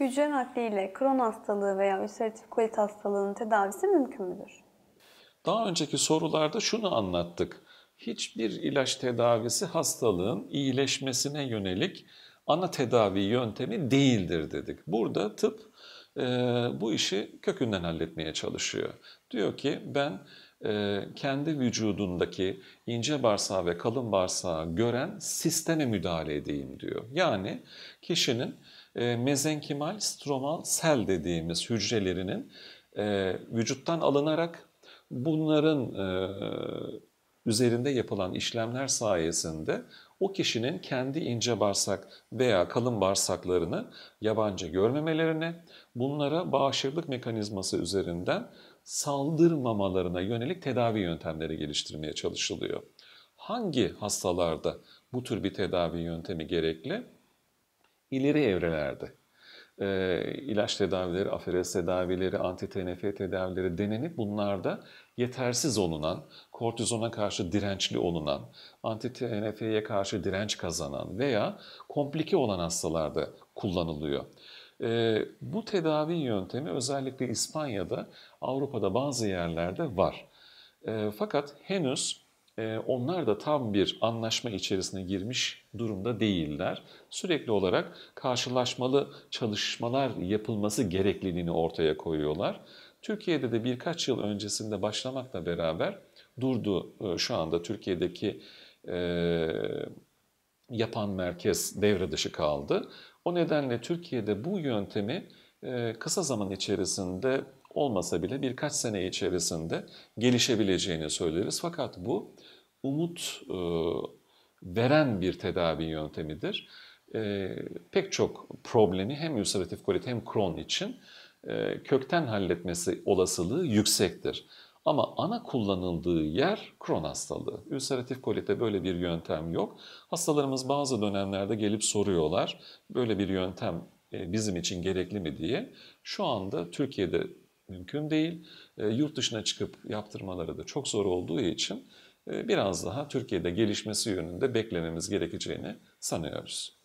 hücre nakliyle kron hastalığı veya ülseratif kolit hastalığının tedavisi mümkün müdür? Daha önceki sorularda şunu anlattık. Hiçbir ilaç tedavisi hastalığın iyileşmesine yönelik ana tedavi yöntemi değildir dedik. Burada tıp e, bu işi kökünden halletmeye çalışıyor. Diyor ki ben e, kendi vücudundaki ince bağırsağı ve kalın bağırsağı gören sisteme müdahale edeyim diyor. Yani kişinin ee, mezenkimal stromal sel dediğimiz hücrelerinin e, vücuttan alınarak bunların e, üzerinde yapılan işlemler sayesinde o kişinin kendi ince bağırsak veya kalın bağırsaklarını yabancı görmemelerine, bunlara bağışıklık mekanizması üzerinden saldırmamalarına yönelik tedavi yöntemleri geliştirmeye çalışılıyor. Hangi hastalarda bu tür bir tedavi yöntemi gerekli? ileri evrelerde e, ilaç tedavileri, aferez tedavileri, anti-TNF tedavileri denenip bunlarda yetersiz olunan, kortizona karşı dirençli olunan, anti-TNF'ye karşı direnç kazanan veya komplike olan hastalarda kullanılıyor. E, bu tedavi yöntemi özellikle İspanya'da, Avrupa'da bazı yerlerde var. E, fakat henüz ee, onlar da tam bir anlaşma içerisine girmiş durumda değiller. Sürekli olarak karşılaşmalı çalışmalar yapılması gerekliliğini ortaya koyuyorlar. Türkiye'de de birkaç yıl öncesinde başlamakla beraber durdu e, şu anda Türkiye'deki e, yapan merkez devre dışı kaldı. O nedenle Türkiye'de bu yöntemi e, kısa zaman içerisinde olmasa bile birkaç sene içerisinde gelişebileceğini söyleriz. Fakat bu umut e, veren bir tedavi yöntemidir. E, pek çok problemi hem ülseratif kolit hem kron için e, kökten halletmesi olasılığı yüksektir. Ama ana kullanıldığı yer kron hastalığı. Ülseratif kolite böyle bir yöntem yok. Hastalarımız bazı dönemlerde gelip soruyorlar böyle bir yöntem e, bizim için gerekli mi diye. Şu anda Türkiye'de mümkün değil. E, yurt dışına çıkıp yaptırmaları da çok zor olduğu için e, biraz daha Türkiye'de gelişmesi yönünde beklememiz gerekeceğini sanıyoruz.